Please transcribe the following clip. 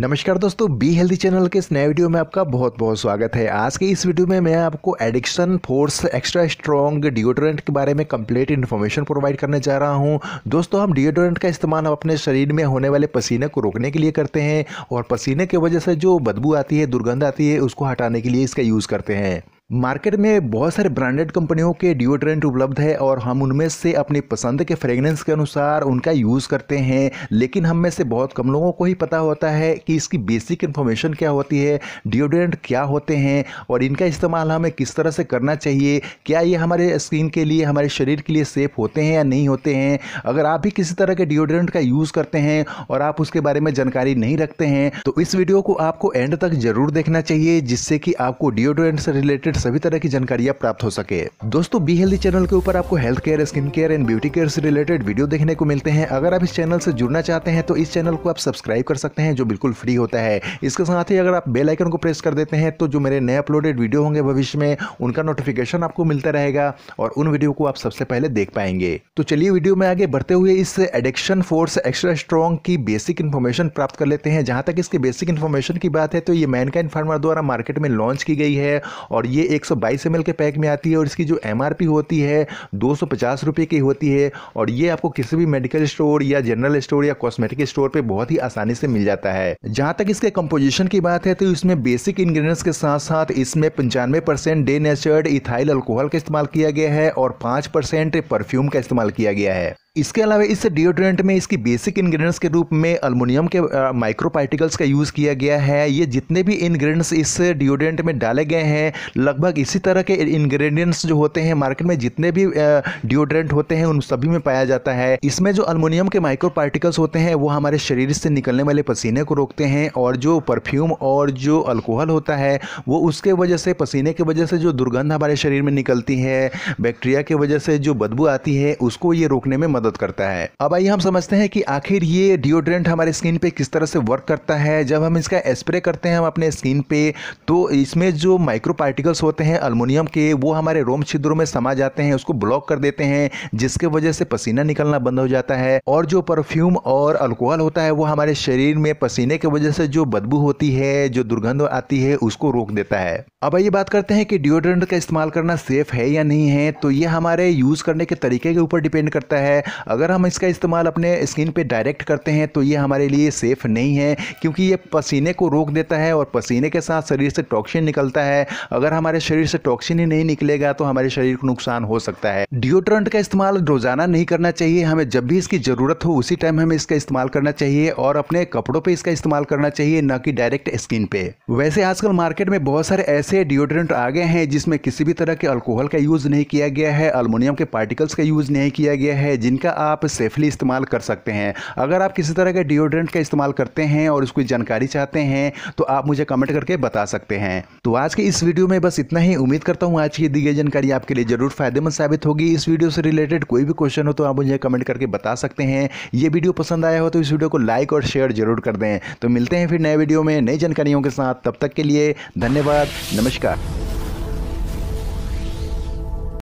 नमस्कार दोस्तों be healthy channel के इस नए वीडियो में आपका बहुत बहुत स्वागत है आज के इस वीडियो में मैं आपको addiction force extra strong deodorant के बारे में कंप्लीट इन्फॉर्मेशन प्रोवाइड करने जा रहा हूं दोस्तों हम डिओड्रेंट का इस्तेमाल हम अपने शरीर में होने वाले पसीने को रोकने के लिए करते हैं और पसीने की वजह से जो बदबू आती है दुर्गंध आती है उसको हटाने के लिए इसका यूज़ करते हैं मार्केट में बहुत सारे ब्रांडेड कंपनियों के डिओड्रेंट उपलब्ध है और हम उनमें से अपनी पसंद के फ्रेगनेंस के अनुसार उनका यूज़ करते हैं लेकिन हम में से बहुत कम लोगों को ही पता होता है कि इसकी बेसिक इन्फॉर्मेशन क्या होती है डिओड्रेंट क्या होते हैं और इनका इस्तेमाल हमें किस तरह से करना चाहिए क्या ये हमारे स्किन के लिए हमारे शरीर के लिए सेफ़ होते हैं या नहीं होते हैं अगर आप भी किसी तरह के डिओड्रेंट का यूज़ करते हैं और आप उसके बारे में जानकारी नहीं रखते हैं तो इस वीडियो को आपको एंड तक ज़रूर देखना चाहिए जिससे कि आपको डिओड्रेंट से रिलेटेड रिलेटेड सभी तरह की जानकारियाँ प्राप्त हो सके दोस्तों बी हेल्थी चैनल के ऊपर आपको health care skin care and beauty care से रिलेटेड वीडियो देखने को मिलते हैं अगर आप इस चैनल से जुड़ना चाहते हैं तो इस चैनल को आप सब्सक्राइब कर सकते हैं जो बिल्कुल फ्री होता है इसके साथ ही अगर आप बेल आइकन को प्रेस कर देते हैं तो जो मेरे नए अपलोडेड वीडियो होंगे भविष्य में उनका नोटिफिकेशन आपको मिलता रहेगा और उन वीडियो को आप सबसे पहले देख पाएंगे तो चलिए वीडियो में आगे बढ़ते हुए इस एडिक्शन फोर्स एक्स्ट्रा स्ट्रॉन्ग की बेसिक इन्फॉर्मेशन प्राप्त कर लेते हैं जहां तक इसके बेसिक इन्फॉर्मेशन की बात है तो ये मैनकाइन फार्मर द्वारा मार्केट में लॉन्च की गई है और ये एक सौ के पैक में आती है और इसकी जो एम होती है दो सौ की होती है और ये आपको किसी भी मेडिकल स्टोर या जनरल स्टोर या कॉस्मेटिक स्टोर पर बहुत ही आसानी से मिल जाता है जहाँ तक इसके कंपोजिशन की बात है तो इसमें बेसिक इंग्रेडिएंट्स के साथ साथ इसमें पंचानवे percent denatured ethyl alcohol का इस्तेमाल किया गया है और पाँच परसेंट परफ्यूम का इस्तेमाल किया गया है इसके अलावा इस डिओड्रेंट में इसकी बेसिक इंग्रेडिएंट्स के रूप में अल्मोनियम के माइक्रो पार्टिकल्स का यूज़ किया गया है ये जितने भी इंग्रेडिएंट्स इस डिओड्रेंट में डाले गए हैं लगभग इसी तरह के इंग्रेडिएंट्स जो होते हैं मार्केट में जितने भी डिओड्रेंट होते हैं उन सभी में पाया जाता है इसमें जो अल्मोनियम के माइक्रो पार्टिकल्स होते हैं वो हमारे शरीर से निकलने वाले पसीने को रोकते हैं और जो परफ्यूम और जो अल्कोहल होता है वो उसके वजह से पसीने की वजह से जो दुर्गंध हमारे शरीर में निकलती है बैक्टीरिया की वजह से जो बदबू आती है उसको ये रोकने में मदद मदद करता है अब आइए हम समझते हैं कि आखिर ये डिओड्रेंट हमारे स्किन पे किस तरह से वर्क करता है जब हम इसका स्प्रे करते हैं हम अपने स्किन पे तो इसमें जो माइक्रो पार्टिकल्स होते हैं अल्मोनियम के वो हमारे रोम छिद्रों में समा जाते हैं उसको ब्लॉक कर देते हैं जिसके वजह से पसीना निकलना बंद हो जाता है और जो परफ्यूम और अल्कोहल होता है वो हमारे शरीर में पसीने की वजह से जो बदबू होती है जो दुर्गंध आती है उसको रोक देता है अब आइए बात करते हैं कि डिओड्रेंट का इस्तेमाल करना सेफ़ है या नहीं है तो ये हमारे यूज़ करने के तरीके के ऊपर डिपेंड करता है अगर हम इसका इस्तेमाल अपने स्किन पे डायरेक्ट करते हैं तो ये हमारे लिए सेफ़ नहीं है क्योंकि ये पसीने को रोक देता है और पसीने के साथ शरीर से टॉक्सिन निकलता है अगर हमारे शरीर से टॉक्सिन ही नहीं निकलेगा तो हमारे शरीर को नुकसान हो सकता है डिओड्रेंट का इस्तेमाल रोज़ाना नहीं करना चाहिए हमें जब भी इसकी ज़रूरत हो उसी टाइम हमें इसका इस्तेमाल करना चाहिए और अपने कपड़ों पर इसका इस्तेमाल करना चाहिए न कि डायरेक्ट स्किन पे वैसे आजकल मार्केट में बहुत सारे ऐसे ऐसे डिओड्रेंट आ गए हैं जिसमें किसी भी तरह के अल्कोहल का यूज़ नहीं किया गया है अलमोनियम के पार्टिकल्स का यूज़ नहीं किया गया है जिनका आप सेफली इस्तेमाल कर सकते हैं अगर आप किसी तरह के डिओड्रेंट का इस्तेमाल करते हैं और उसकी जानकारी चाहते हैं तो आप मुझे कमेंट करके बता सकते हैं तो आज के इस वीडियो में बस इतना ही उम्मीद करता हूँ आज की दी गई जानकारी आपके लिए जरूर फायदेमंद साबित होगी इस वीडियो से रिलेटेड कोई भी क्वेश्चन हो तो आप मुझे कमेंट करके बता सकते हैं ये वीडियो पसंद आया हो तो इस वीडियो को लाइक और शेयर जरूर कर दें तो मिलते हैं फिर नए वीडियो में नई जानकारियों के साथ तब तक के लिए धन्यवाद नमस्कार